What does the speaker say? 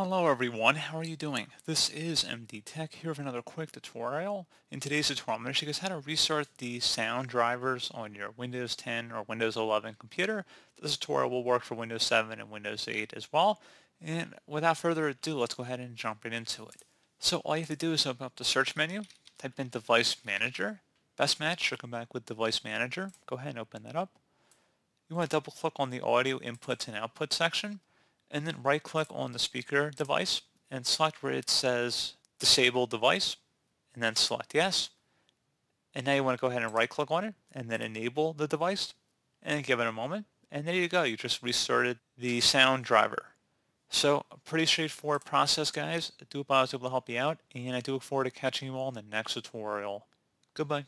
Hello everyone, how are you doing? This is MD Tech here with another quick tutorial. In today's tutorial, I'm going to show you guys how to restart the sound drivers on your Windows 10 or Windows 11 computer. This tutorial will work for Windows 7 and Windows 8 as well. And without further ado, let's go ahead and jump right into it. So all you have to do is open up the search menu, type in Device Manager. Best match should come back with Device Manager. Go ahead and open that up. You want to double click on the audio inputs and outputs section and then right click on the speaker device and select where it says disable device and then select yes. And now you want to go ahead and right click on it and then enable the device and give it a moment. And there you go, you just restarted the sound driver. So pretty straightforward process guys. I do hope I was able to help you out and I do look forward to catching you all in the next tutorial. Goodbye.